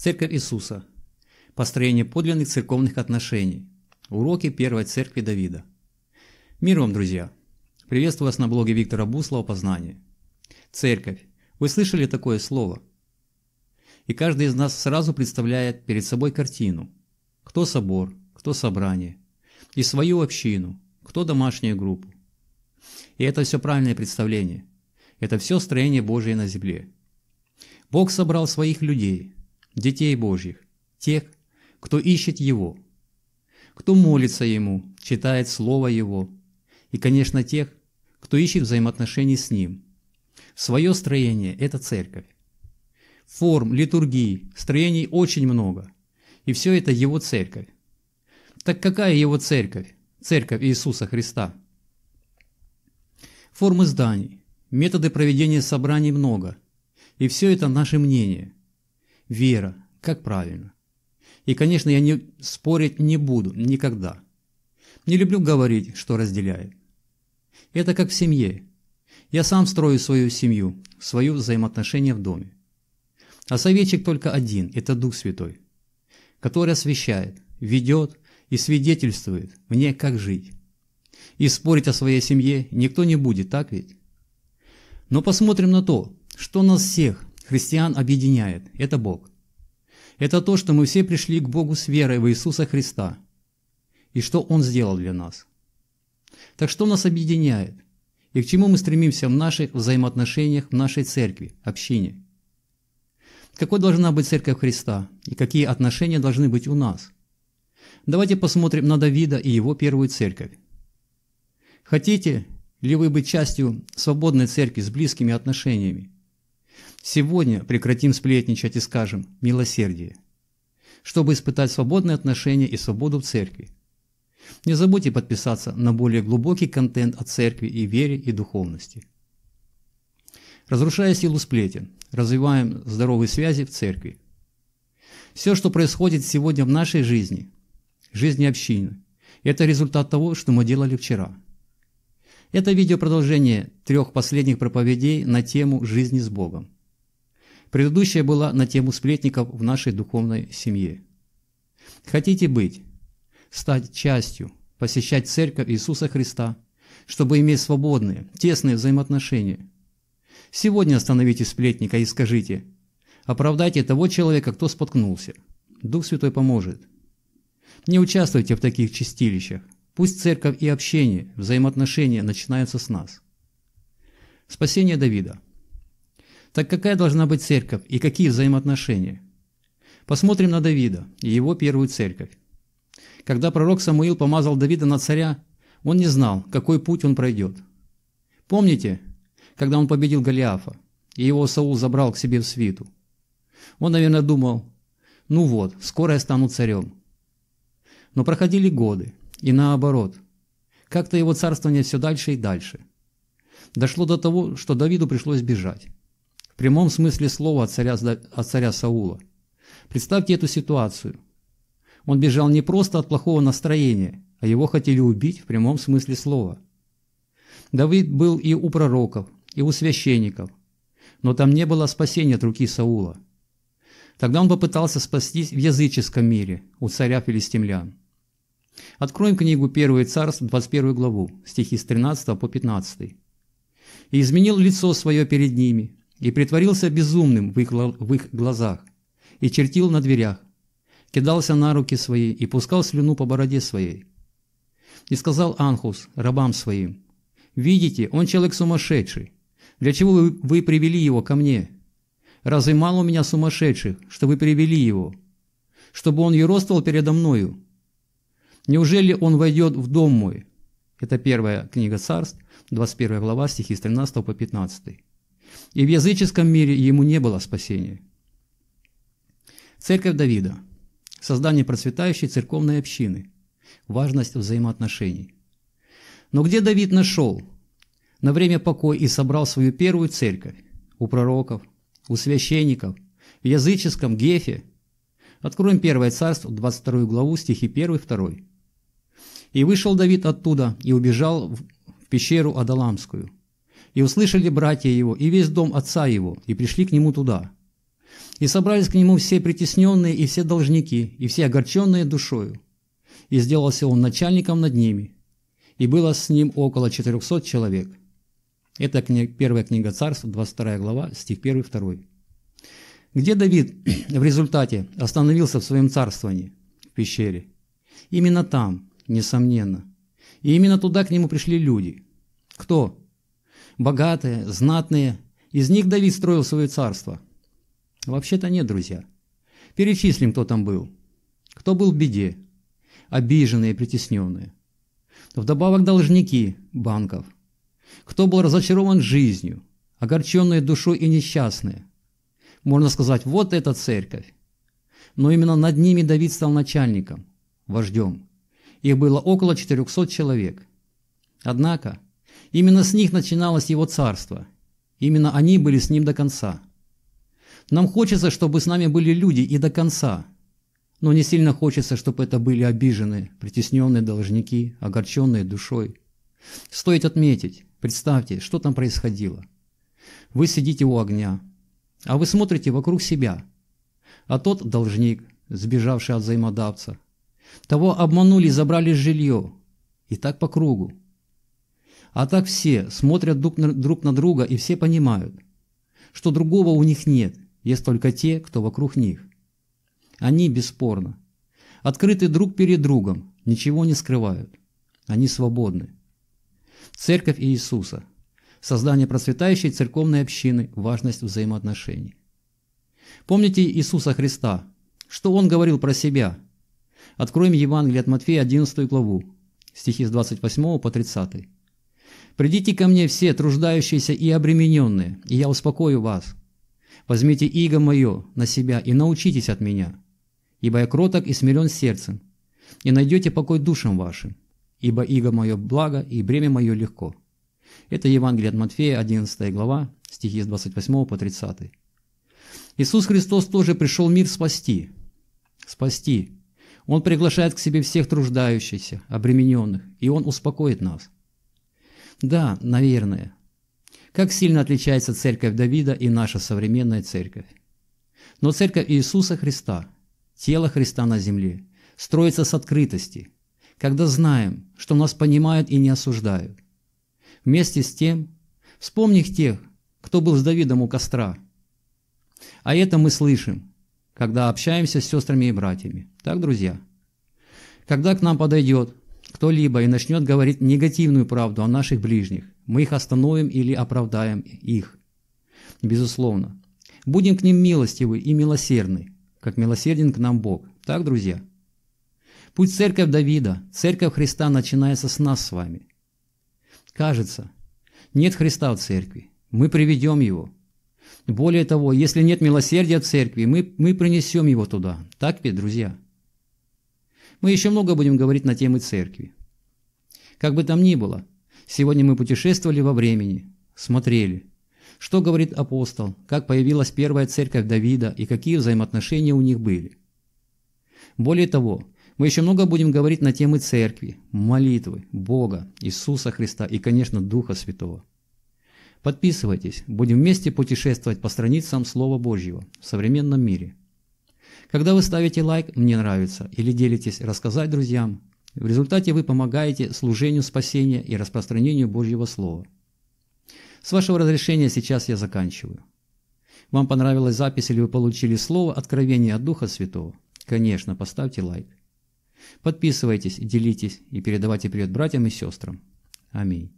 Церковь Иисуса. Построение подлинных церковных отношений. Уроки Первой Церкви Давида. Мир вам, друзья! Приветствую вас на блоге Виктора Буслова «Познание». Церковь. Вы слышали такое слово? И каждый из нас сразу представляет перед собой картину. Кто собор, кто собрание. И свою общину, кто домашнюю группу. И это все правильное представление. Это все строение Божие на земле. Бог собрал своих людей, детей Божьих, тех, кто ищет Его, кто молится Ему, читает Слово Его, и, конечно, тех, кто ищет взаимоотношений с Ним. Свое строение – это церковь. Форм, литургии, строений очень много, и все это Его церковь. Так какая Его церковь? Церковь Иисуса Христа. Формы зданий, методы проведения собраний много, и все это наше мнение – вера, как правильно. И, конечно, я не спорить не буду, никогда. Не люблю говорить, что разделяет. Это как в семье. Я сам строю свою семью, свою взаимоотношения в доме. А советчик только один – это Дух Святой, который освещает, ведет и свидетельствует мне, как жить. И спорить о своей семье никто не будет, так ведь? Но посмотрим на то, что нас всех христиан объединяет – это Бог. Это то, что мы все пришли к Богу с верой в Иисуса Христа и что Он сделал для нас. Так что нас объединяет и к чему мы стремимся в наших взаимоотношениях в нашей церкви, общине? Какой должна быть церковь Христа и какие отношения должны быть у нас? Давайте посмотрим на Давида и его первую церковь. Хотите ли вы быть частью свободной церкви с близкими отношениями? Сегодня прекратим сплетничать и скажем «милосердие», чтобы испытать свободные отношения и свободу в церкви. Не забудьте подписаться на более глубокий контент о церкви и вере и духовности. Разрушая силу сплетен, развиваем здоровые связи в церкви. Все, что происходит сегодня в нашей жизни, жизни общины, это результат того, что мы делали вчера. Это видео продолжение трех последних проповедей на тему «Жизни с Богом». Предыдущая была на тему сплетников в нашей духовной семье. Хотите быть, стать частью, посещать Церковь Иисуса Христа, чтобы иметь свободные, тесные взаимоотношения. Сегодня остановите сплетника и скажите, оправдайте того человека, кто споткнулся. Дух Святой поможет. Не участвуйте в таких чистилищах. Пусть церковь и общение, взаимоотношения начинаются с нас. Спасение Давида – так какая должна быть церковь и какие взаимоотношения? Посмотрим на Давида и его первую церковь. Когда пророк Самуил помазал Давида на царя, он не знал, какой путь он пройдет. Помните, когда он победил Голиафа, и его Саул забрал к себе в свиту? Он, наверное, думал, ну вот, скоро я стану царем. Но проходили годы, и наоборот. Как-то его царствование все дальше и дальше. Дошло до того, что Давиду пришлось бежать прямом смысле слова от царя, от царя Саула. Представьте эту ситуацию. Он бежал не просто от плохого настроения, а его хотели убить в прямом смысле слова. Давид был и у пророков, и у священников, но там не было спасения от руки Саула. Тогда он попытался спастись в языческом мире у царя филистимлян. Откроем книгу 1 Царств, 21 главу, стихи с 13 по 15. «И изменил лицо свое перед ними, и притворился безумным в их, в их глазах, и чертил на дверях, кидался на руки свои и пускал слюну по бороде своей. И сказал Анхус рабам своим, «Видите, он человек сумасшедший. Для чего вы, вы привели его ко мне? Разве мало у меня сумасшедших, что вы привели его? Чтобы он юродствовал передо мною? Неужели он войдет в дом мой?» Это первая книга царств, 21 глава, стихи с 13 по 15. И в языческом мире ему не было спасения. Церковь Давида. Создание процветающей церковной общины. Важность взаимоотношений. Но где Давид нашел на время покоя и собрал свою первую церковь? У пророков, у священников, в языческом Гефе. Откроем 1 Царство, 22 главу, стихи 1-2. «И вышел Давид оттуда и убежал в пещеру Адаламскую, и услышали братья его, и весь дом отца его, и пришли к нему туда. И собрались к нему все притесненные, и все должники, и все огорченные душою. И сделался он начальником над ними. И было с ним около 400 человек. Это книга, первая книга царств, 22 глава, стих 1-2. Где Давид в результате остановился в своем царствовании? В пещере. Именно там, несомненно. И именно туда к нему пришли люди. Кто? богатые, знатные. Из них Давид строил свое царство. Вообще-то нет, друзья. Перечислим, кто там был. Кто был в беде. Обиженные, притесненные. Вдобавок должники банков. Кто был разочарован жизнью, огорченные душой и несчастные. Можно сказать, вот эта церковь. Но именно над ними Давид стал начальником, вождем. Их было около 400 человек. Однако, Именно с них начиналось его царство. Именно они были с ним до конца. Нам хочется, чтобы с нами были люди и до конца. Но не сильно хочется, чтобы это были обиженные, притесненные должники, огорченные душой. Стоит отметить, представьте, что там происходило. Вы сидите у огня, а вы смотрите вокруг себя. А тот должник, сбежавший от взаимодавца, того обманули забрали жилье. И так по кругу. А так все смотрят друг на, друг на друга и все понимают, что другого у них нет, есть только те, кто вокруг них. Они бесспорно. Открыты друг перед другом, ничего не скрывают. Они свободны. Церковь Иисуса. Создание процветающей церковной общины, важность взаимоотношений. Помните Иисуса Христа, что Он говорил про себя? Откроем Евангелие от Матфея 11 главу, стихи с 28 по 30. Придите ко мне все, труждающиеся и обремененные, и я успокою вас. Возьмите иго мое на себя и научитесь от меня, ибо я кроток и смирен сердцем, и найдете покой душам вашим, ибо иго мое благо и бремя мое легко». Это Евангелие от Матфея, 11 глава, стихи с 28 по 30. Иисус Христос тоже пришел мир спасти. Спасти. Он приглашает к себе всех труждающихся, обремененных, и Он успокоит нас – да, наверное. Как сильно отличается церковь Давида и наша современная церковь. Но церковь Иисуса Христа, тело Христа на земле, строится с открытости, когда знаем, что нас понимают и не осуждают. Вместе с тем, вспомни тех, кто был с Давидом у костра. А это мы слышим, когда общаемся с сестрами и братьями. Так, друзья? Когда к нам подойдет кто-либо и начнет говорить негативную правду о наших ближних, мы их остановим или оправдаем их. Безусловно. Будем к ним милостивы и милосердны, как милосерден к нам Бог. Так, друзья? Путь церковь Давида, церковь Христа начинается с нас с вами. Кажется, нет Христа в церкви, мы приведем Его. Более того, если нет милосердия в церкви, мы, мы принесем Его туда. Так ведь, друзья? Мы еще много будем говорить на темы церкви. Как бы там ни было, сегодня мы путешествовали во времени, смотрели, что говорит апостол, как появилась первая церковь Давида и какие взаимоотношения у них были. Более того, мы еще много будем говорить на темы церкви, молитвы, Бога, Иисуса Христа и, конечно, Духа Святого. Подписывайтесь, будем вместе путешествовать по страницам Слова Божьего в современном мире. Когда вы ставите лайк «Мне нравится» или делитесь «Рассказать друзьям», в результате вы помогаете служению спасения и распространению Божьего Слова. С вашего разрешения сейчас я заканчиваю. Вам понравилась запись или вы получили слово «Откровение от Духа Святого»? Конечно, поставьте лайк. Подписывайтесь, делитесь и передавайте привет братьям и сестрам. Аминь.